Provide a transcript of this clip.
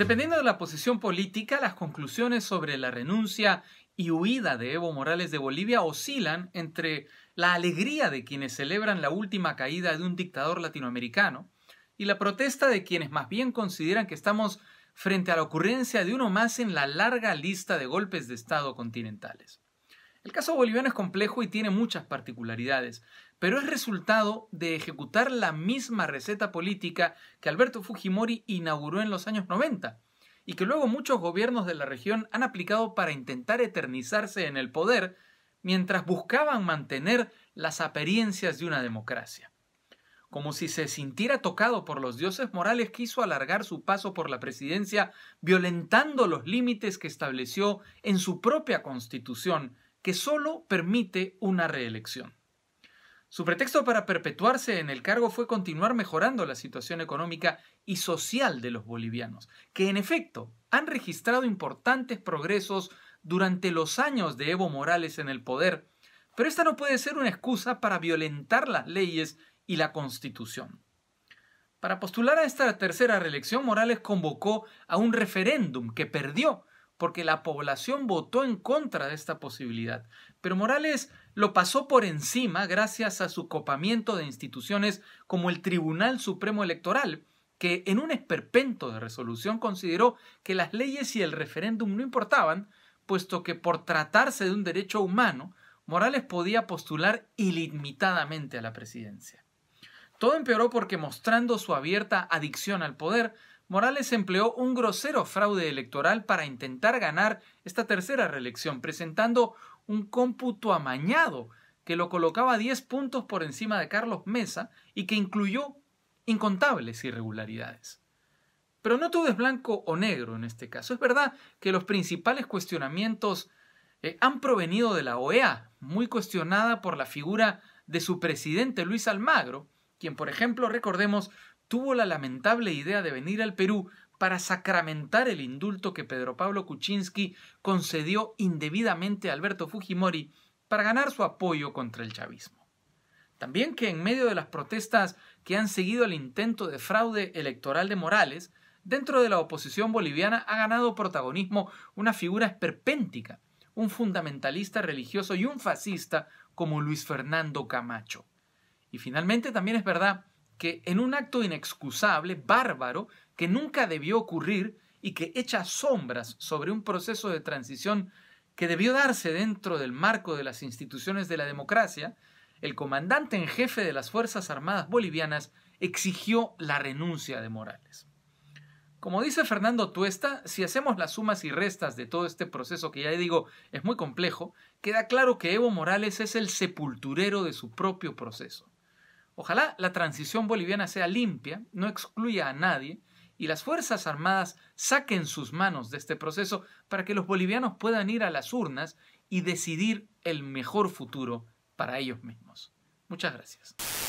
Dependiendo de la posición política, las conclusiones sobre la renuncia y huida de Evo Morales de Bolivia oscilan entre la alegría de quienes celebran la última caída de un dictador latinoamericano y la protesta de quienes más bien consideran que estamos frente a la ocurrencia de uno más en la larga lista de golpes de Estado continentales. El caso boliviano es complejo y tiene muchas particularidades, pero es resultado de ejecutar la misma receta política que Alberto Fujimori inauguró en los años 90 y que luego muchos gobiernos de la región han aplicado para intentar eternizarse en el poder mientras buscaban mantener las apariencias de una democracia. Como si se sintiera tocado por los dioses, Morales quiso alargar su paso por la presidencia violentando los límites que estableció en su propia constitución que solo permite una reelección. Su pretexto para perpetuarse en el cargo fue continuar mejorando la situación económica y social de los bolivianos, que en efecto han registrado importantes progresos durante los años de Evo Morales en el poder, pero esta no puede ser una excusa para violentar las leyes y la constitución. Para postular a esta tercera reelección, Morales convocó a un referéndum que perdió porque la población votó en contra de esta posibilidad. Pero Morales lo pasó por encima gracias a su copamiento de instituciones como el Tribunal Supremo Electoral, que en un esperpento de resolución consideró que las leyes y el referéndum no importaban, puesto que por tratarse de un derecho humano, Morales podía postular ilimitadamente a la presidencia. Todo empeoró porque mostrando su abierta adicción al poder, Morales empleó un grosero fraude electoral para intentar ganar esta tercera reelección, presentando un cómputo amañado que lo colocaba 10 puntos por encima de Carlos Mesa y que incluyó incontables irregularidades. Pero no todo es blanco o negro en este caso. Es verdad que los principales cuestionamientos eh, han provenido de la OEA, muy cuestionada por la figura de su presidente Luis Almagro, quien por ejemplo, recordemos, tuvo la lamentable idea de venir al Perú para sacramentar el indulto que Pedro Pablo Kuczynski concedió indebidamente a Alberto Fujimori para ganar su apoyo contra el chavismo. También que en medio de las protestas que han seguido el intento de fraude electoral de Morales, dentro de la oposición boliviana ha ganado protagonismo una figura esperpéntica, un fundamentalista religioso y un fascista como Luis Fernando Camacho. Y finalmente también es verdad que en un acto inexcusable, bárbaro, que nunca debió ocurrir y que echa sombras sobre un proceso de transición que debió darse dentro del marco de las instituciones de la democracia, el comandante en jefe de las Fuerzas Armadas Bolivianas exigió la renuncia de Morales. Como dice Fernando Tuesta, si hacemos las sumas y restas de todo este proceso que ya digo es muy complejo, queda claro que Evo Morales es el sepulturero de su propio proceso. Ojalá la transición boliviana sea limpia, no excluya a nadie, y las Fuerzas Armadas saquen sus manos de este proceso para que los bolivianos puedan ir a las urnas y decidir el mejor futuro para ellos mismos. Muchas gracias.